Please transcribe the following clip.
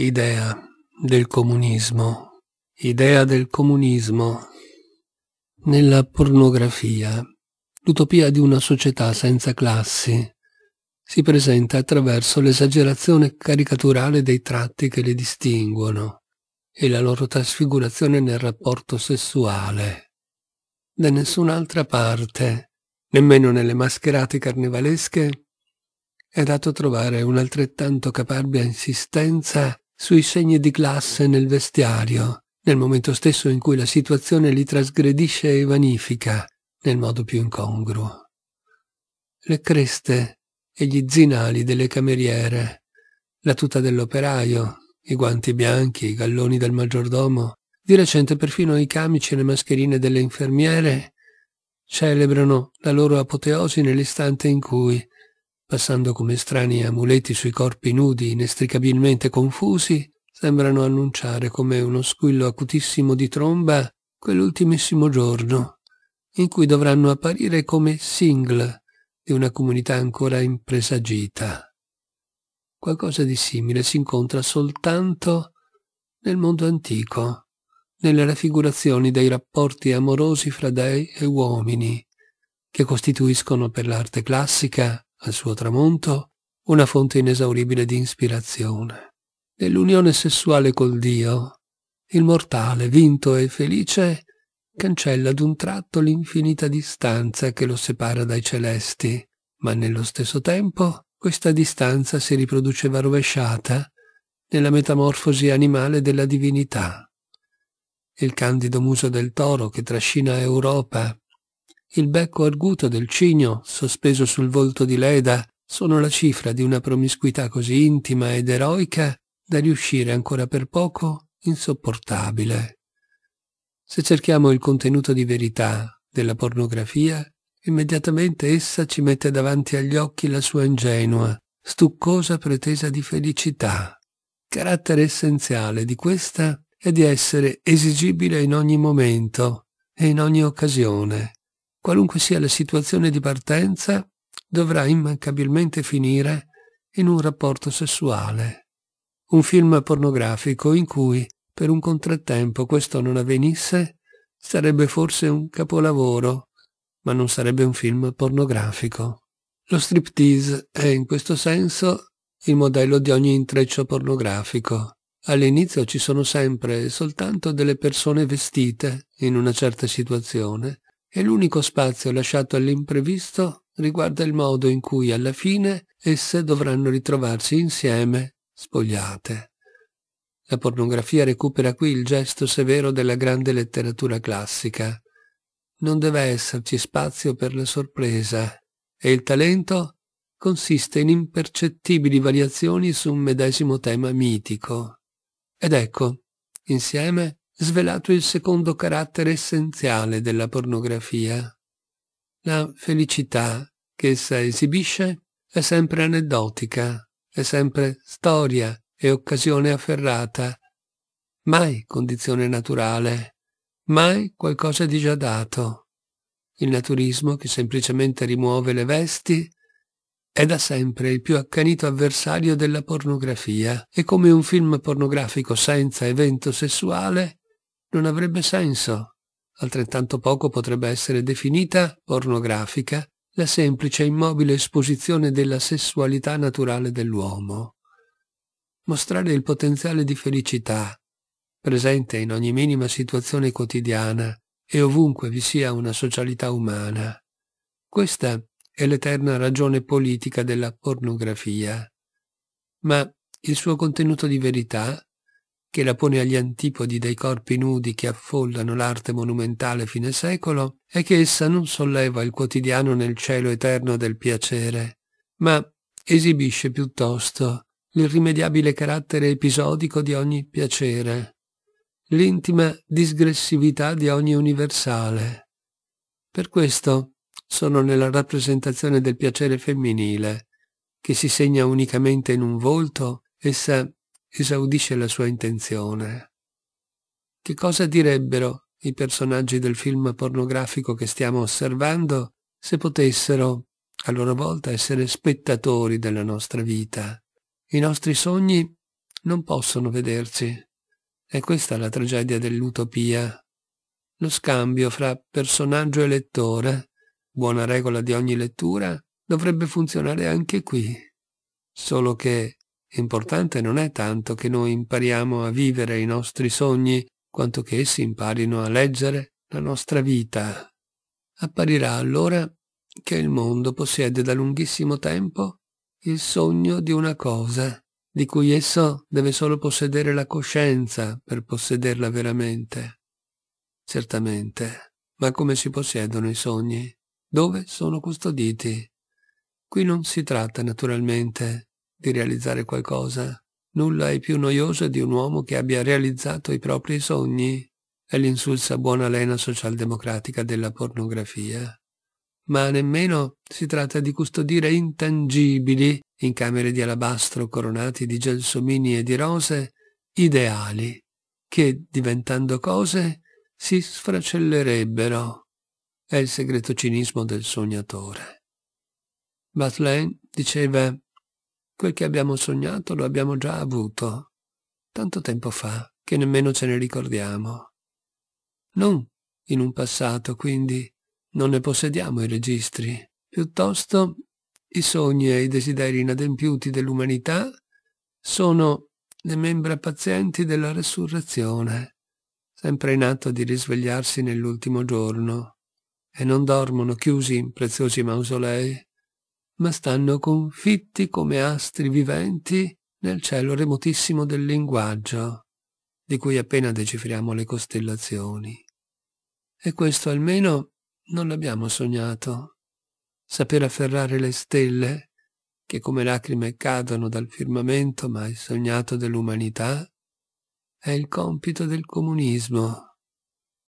Idea del comunismo, idea del comunismo. Nella pornografia, l'utopia di una società senza classi si presenta attraverso l'esagerazione caricaturale dei tratti che le distinguono e la loro trasfigurazione nel rapporto sessuale. Da nessun'altra parte, nemmeno nelle mascherate carnevalesche, è dato trovare un'altrettanto caparbia insistenza sui segni di classe nel vestiario, nel momento stesso in cui la situazione li trasgredisce e vanifica nel modo più incongruo. Le creste e gli zinali delle cameriere, la tuta dell'operaio, i guanti bianchi, i galloni del maggiordomo, di recente perfino i camici e le mascherine delle infermiere celebrano la loro apoteosi nell'istante in cui passando come strani amuleti sui corpi nudi inestricabilmente confusi, sembrano annunciare come uno squillo acutissimo di tromba quell'ultimissimo giorno, in cui dovranno apparire come single di una comunità ancora impresagita. Qualcosa di simile si incontra soltanto nel mondo antico, nelle raffigurazioni dei rapporti amorosi fra dei e uomini, che costituiscono per l'arte classica al suo tramonto, una fonte inesauribile di ispirazione. Nell'unione sessuale col Dio, il mortale, vinto e felice, cancella d'un tratto l'infinita distanza che lo separa dai celesti, ma nello stesso tempo questa distanza si riproduceva rovesciata nella metamorfosi animale della divinità. Il candido muso del toro che trascina Europa il becco arguto del cigno, sospeso sul volto di Leda, sono la cifra di una promiscuità così intima ed eroica da riuscire ancora per poco insopportabile. Se cerchiamo il contenuto di verità della pornografia, immediatamente essa ci mette davanti agli occhi la sua ingenua, stuccosa pretesa di felicità. Carattere essenziale di questa è di essere esigibile in ogni momento e in ogni occasione qualunque sia la situazione di partenza, dovrà immancabilmente finire in un rapporto sessuale. Un film pornografico in cui, per un contrattempo, questo non avvenisse, sarebbe forse un capolavoro, ma non sarebbe un film pornografico. Lo striptease è in questo senso il modello di ogni intreccio pornografico. All'inizio ci sono sempre soltanto delle persone vestite in una certa situazione, e l'unico spazio lasciato all'imprevisto riguarda il modo in cui alla fine esse dovranno ritrovarsi insieme, spogliate. La pornografia recupera qui il gesto severo della grande letteratura classica. Non deve esserci spazio per la sorpresa e il talento consiste in impercettibili variazioni su un medesimo tema mitico. Ed ecco, insieme, svelato il secondo carattere essenziale della pornografia. La felicità che essa esibisce è sempre aneddotica, è sempre storia e occasione afferrata, mai condizione naturale, mai qualcosa di già dato. Il naturismo, che semplicemente rimuove le vesti, è da sempre il più accanito avversario della pornografia e come un film pornografico senza evento sessuale non avrebbe senso. Altrettanto poco potrebbe essere definita pornografica la semplice immobile esposizione della sessualità naturale dell'uomo. Mostrare il potenziale di felicità, presente in ogni minima situazione quotidiana e ovunque vi sia una socialità umana. Questa è l'eterna ragione politica della pornografia. Ma il suo contenuto di verità che la pone agli antipodi dei corpi nudi che affollano l'arte monumentale fine secolo, è che essa non solleva il quotidiano nel cielo eterno del piacere, ma esibisce piuttosto l'irrimediabile carattere episodico di ogni piacere, l'intima digressività di ogni universale. Per questo sono nella rappresentazione del piacere femminile, che si segna unicamente in un volto, essa esaudisce la sua intenzione. Che cosa direbbero i personaggi del film pornografico che stiamo osservando se potessero, a loro volta, essere spettatori della nostra vita? I nostri sogni non possono vederci. È questa la tragedia dell'utopia. Lo scambio fra personaggio e lettore, buona regola di ogni lettura, dovrebbe funzionare anche qui. Solo che Importante non è tanto che noi impariamo a vivere i nostri sogni, quanto che essi imparino a leggere la nostra vita. Apparirà allora che il mondo possiede da lunghissimo tempo il sogno di una cosa, di cui esso deve solo possedere la coscienza per possederla veramente. Certamente, ma come si possiedono i sogni? Dove sono custoditi? Qui non si tratta naturalmente di realizzare qualcosa. Nulla è più noioso di un uomo che abbia realizzato i propri sogni. È l'insulsa buona lena socialdemocratica della pornografia. Ma nemmeno si tratta di custodire intangibili, in camere di alabastro coronati di gelsomini e di rose, ideali, che, diventando cose, si sfracellerebbero. È il segreto cinismo del sognatore. Batlain diceva Quel che abbiamo sognato lo abbiamo già avuto, tanto tempo fa che nemmeno ce ne ricordiamo. Non in un passato, quindi, non ne possediamo i registri, piuttosto i sogni e i desideri inadempiuti dell'umanità sono le membra pazienti della resurrezione, sempre in atto di risvegliarsi nell'ultimo giorno, e non dormono chiusi in preziosi mausolei, ma stanno confitti come astri viventi nel cielo remotissimo del linguaggio, di cui appena decifriamo le costellazioni. E questo almeno non l'abbiamo sognato. Saper afferrare le stelle, che come lacrime cadono dal firmamento, mai sognato dell'umanità, è il compito del comunismo,